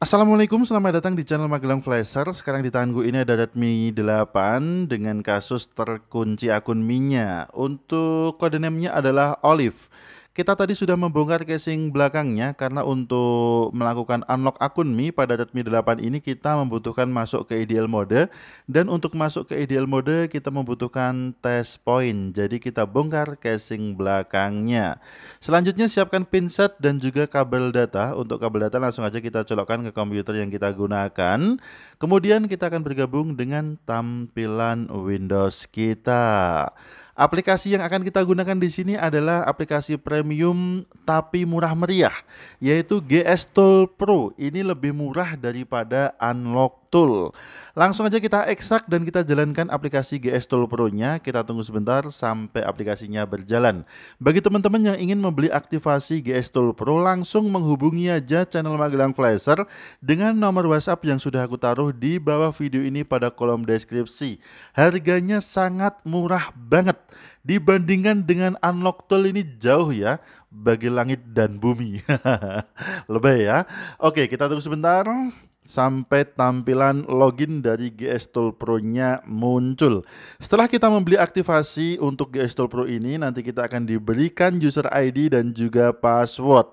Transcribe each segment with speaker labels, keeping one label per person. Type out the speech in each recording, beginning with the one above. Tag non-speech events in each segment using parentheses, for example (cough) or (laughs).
Speaker 1: Assalamualaikum, selamat datang di channel Magelang Flasher. Sekarang di tangan gue ini ada Redmi 8 dengan kasus terkunci akun minyak. Untuk kode adalah Olive. Kita tadi sudah membongkar casing belakangnya karena untuk melakukan unlock akun Mi pada Redmi 8 ini kita membutuhkan masuk ke ideal mode dan untuk masuk ke ideal mode kita membutuhkan test point. Jadi kita bongkar casing belakangnya. Selanjutnya siapkan pinset dan juga kabel data. Untuk kabel data langsung aja kita colokkan ke komputer yang kita gunakan. Kemudian kita akan bergabung dengan tampilan Windows kita. Aplikasi yang akan kita gunakan di sini adalah aplikasi premium tapi murah meriah, yaitu GS Tool Pro. Ini lebih murah daripada Unlock Tool. Langsung aja kita ekstrak dan kita jalankan aplikasi GS Tool Pro-nya. Kita tunggu sebentar sampai aplikasinya berjalan. Bagi teman-teman yang ingin membeli aktivasi GS Tool Pro, langsung menghubungi aja channel Magelang Flasher dengan nomor WhatsApp yang sudah aku taruh di bawah video ini pada kolom deskripsi. Harganya sangat murah banget dibandingkan dengan unlock tool ini jauh ya bagi langit dan bumi. (laughs) Lebih ya. Oke, kita tunggu sebentar sampai tampilan login dari GS Tool Pro-nya muncul. Setelah kita membeli aktivasi untuk GS Tool Pro ini, nanti kita akan diberikan user ID dan juga password.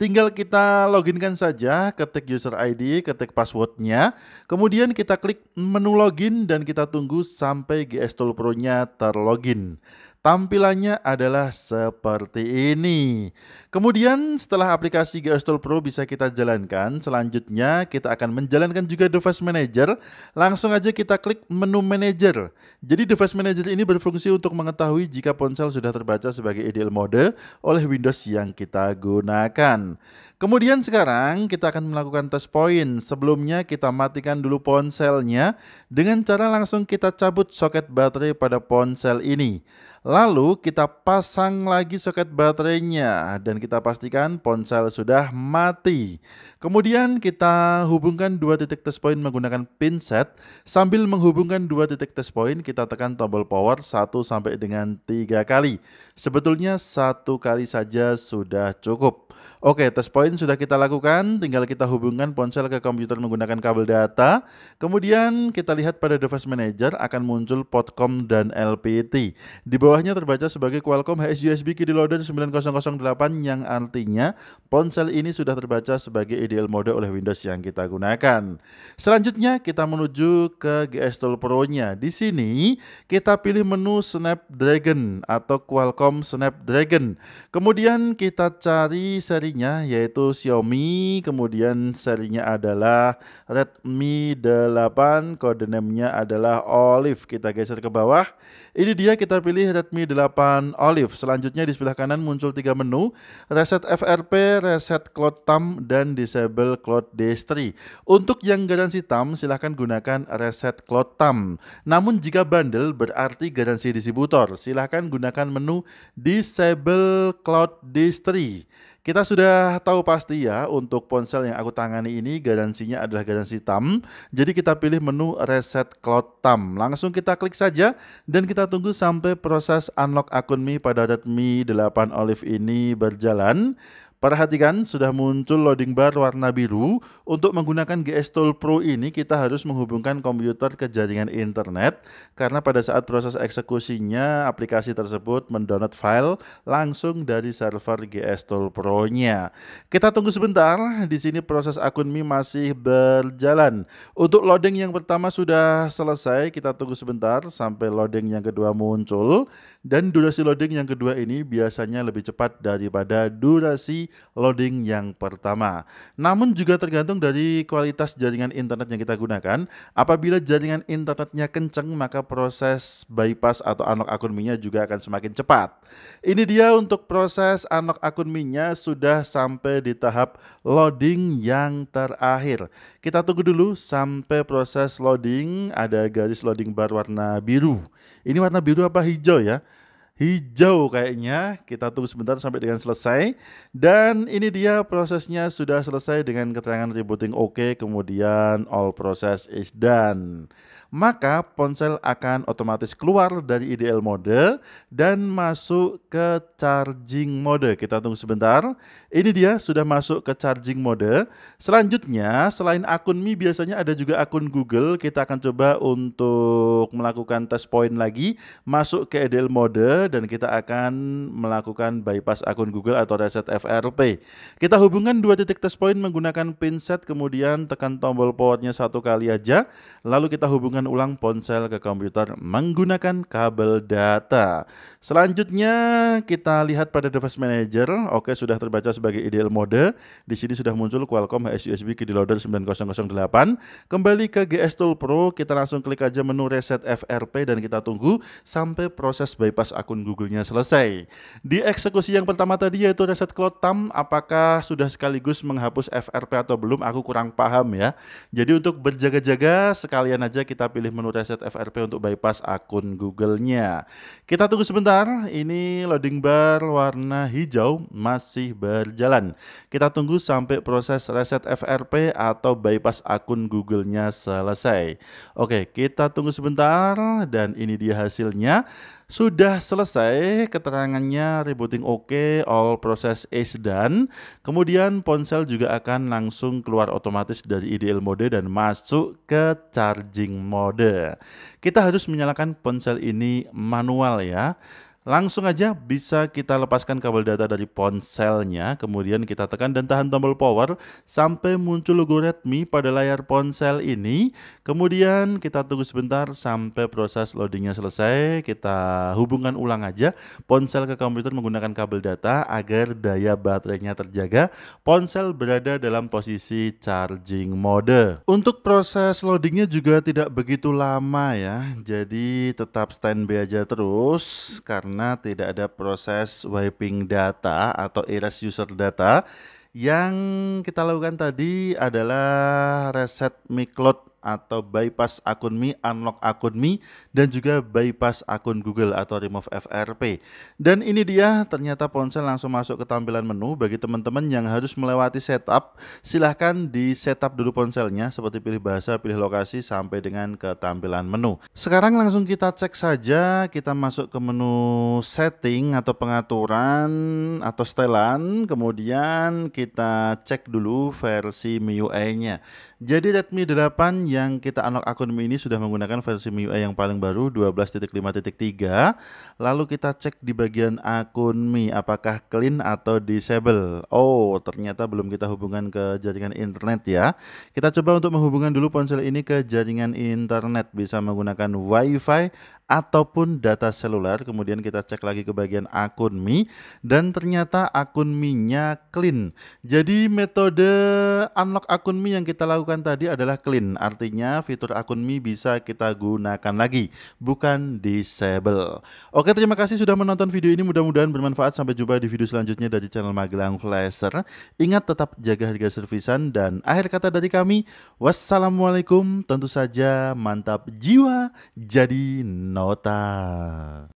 Speaker 1: Tinggal kita loginkan saja, ketik user ID, ketik passwordnya, kemudian kita klik menu login dan kita tunggu sampai GS Tool Pro-nya terlogin. Tampilannya adalah seperti ini. Kemudian setelah aplikasi GS Tool Pro bisa kita jalankan, selanjutnya kita akan menjalankan juga Device Manager. Langsung aja kita klik menu Manager. Jadi Device Manager ini berfungsi untuk mengetahui jika ponsel sudah terbaca sebagai ideal mode oleh Windows yang kita gunakan. Kemudian sekarang kita akan melakukan tes poin. Sebelumnya kita matikan dulu ponselnya dengan cara langsung kita cabut soket baterai pada ponsel ini. Lalu kita pasang lagi soket baterainya dan kita pastikan ponsel sudah mati. Kemudian kita hubungkan dua titik test point menggunakan pinset. Sambil menghubungkan dua titik test point, kita tekan tombol power 1 sampai dengan tiga kali. Sebetulnya satu kali saja sudah cukup. Oke, test point sudah kita lakukan, tinggal kita hubungkan ponsel ke komputer menggunakan kabel data. Kemudian kita lihat pada device manager akan muncul potcom dan LPT. Di bawahnya terbaca sebagai Qualcomm HSUSB Kiddy Loader 9008 yang artinya ponsel ini sudah terbaca sebagai ideal mode oleh Windows yang kita gunakan. Selanjutnya kita menuju ke GS Tool Pro-nya. Di sini kita pilih menu Snapdragon atau Qualcomm Snapdragon. Kemudian kita cari serinya yaitu Xiaomi, kemudian serinya adalah Redmi 8, kode nya adalah Olive. Kita geser ke bawah. Ini dia kita pilih Redmi 8 Olive. Selanjutnya di sebelah kanan muncul tiga menu, reset FRP, reset Cloud TAM, dan disable Cloud D3. Untuk yang garansi TAM, silahkan gunakan reset Cloud TAM. Namun jika bundle berarti garansi distributor, silahkan gunakan menu disable Cloud D3. Kita sudah tahu pasti ya untuk ponsel yang aku tangani ini garansinya adalah garansi TAM. Jadi kita pilih menu reset cloud TAM. Langsung kita klik saja dan kita tunggu sampai proses unlock akun Mi pada Redmi 8 Olive ini berjalan. Perhatikan sudah muncul loading bar warna biru. Untuk menggunakan GS Tool Pro ini kita harus menghubungkan komputer ke jaringan internet karena pada saat proses eksekusinya aplikasi tersebut mendownload file langsung dari server GS Tool Pro-nya. Kita tunggu sebentar, di sini proses akun Mi masih berjalan. Untuk loading yang pertama sudah selesai, kita tunggu sebentar sampai loading yang kedua muncul dan durasi loading yang kedua ini biasanya lebih cepat daripada durasi loading yang pertama. Namun juga tergantung dari kualitas jaringan internet yang kita gunakan. Apabila jaringan internetnya kenceng, maka proses bypass atau unlock akun minyak juga akan semakin cepat. Ini dia untuk proses unlock akun minyak sudah sampai di tahap loading yang terakhir. Kita tunggu dulu sampai proses loading ada garis loading bar warna biru. Ini warna biru apa hijau ya? hijau kayaknya. Kita tunggu sebentar sampai dengan selesai. Dan ini dia prosesnya sudah selesai dengan keterangan rebooting oke, okay, kemudian all process is done maka ponsel akan otomatis keluar dari ideal mode dan masuk ke charging mode. Kita tunggu sebentar. Ini dia sudah masuk ke charging mode. Selanjutnya, selain akun Mi biasanya ada juga akun Google. Kita akan coba untuk melakukan test point lagi, masuk ke ideal mode dan kita akan melakukan bypass akun Google atau reset FRP. Kita hubungkan dua titik test point menggunakan pinset kemudian tekan tombol powernya satu kali aja. Lalu kita hubungkan ulang ponsel ke komputer menggunakan kabel data. Selanjutnya kita lihat pada device manager. Oke, sudah terbaca sebagai ideal mode. Di sini sudah muncul Qualcomm HSUSB KD Loader 9008. Kembali ke GS Tool Pro, kita langsung klik aja menu reset FRP dan kita tunggu sampai proses bypass akun Google-nya selesai. Di eksekusi yang pertama tadi yaitu reset cloud thumb, apakah sudah sekaligus menghapus FRP atau belum? Aku kurang paham ya. Jadi untuk berjaga-jaga sekalian aja kita pilih menu reset FRP untuk bypass akun Google-nya. Kita tunggu sebentar, ini loading bar warna hijau masih berjalan. Kita tunggu sampai proses reset FRP atau bypass akun Google-nya selesai. Oke, kita tunggu sebentar dan ini dia hasilnya sudah selesai keterangannya rebooting oke okay, all process is done kemudian ponsel juga akan langsung keluar otomatis dari IDL mode dan masuk ke charging mode kita harus menyalakan ponsel ini manual ya Langsung aja bisa kita lepaskan kabel data dari ponselnya, kemudian kita tekan dan tahan tombol power sampai muncul logo Redmi pada layar ponsel ini. Kemudian kita tunggu sebentar sampai proses loadingnya selesai, kita hubungkan ulang aja ponsel ke komputer menggunakan kabel data agar daya baterainya terjaga. Ponsel berada dalam posisi charging mode. Untuk proses loadingnya juga tidak begitu lama ya, jadi tetap standby aja terus karena karena tidak ada proses wiping data atau erase user data yang kita lakukan tadi adalah reset Mi Cloud atau bypass akun Mi, unlock akun Mi, dan juga bypass akun Google atau remove FRP. Dan ini dia, ternyata ponsel langsung masuk ke tampilan menu. Bagi teman-teman yang harus melewati setup, silahkan di setup dulu ponselnya, seperti pilih bahasa, pilih lokasi, sampai dengan ke tampilan menu. Sekarang langsung kita cek saja, kita masuk ke menu setting atau pengaturan atau setelan, kemudian kita cek dulu versi MIUI-nya. Jadi Redmi 8 yang kita unlock akun Mi ini sudah menggunakan versi MIUI yang paling baru 12.5.3. Lalu kita cek di bagian akun Mi apakah clean atau disable. Oh, ternyata belum kita hubungkan ke jaringan internet ya. Kita coba untuk menghubungkan dulu ponsel ini ke jaringan internet bisa menggunakan WiFi ataupun data seluler. Kemudian kita cek lagi ke bagian akun Mi dan ternyata akun Mi-nya clean. Jadi metode unlock akun Mi yang kita lakukan lakukan tadi adalah clean, artinya fitur akun Mi bisa kita gunakan lagi, bukan disable. Oke, terima kasih sudah menonton video ini, mudah-mudahan bermanfaat. Sampai jumpa di video selanjutnya dari channel Magelang Flasher. Ingat tetap jaga harga servisan dan akhir kata dari kami, wassalamualaikum, tentu saja mantap jiwa jadi nota.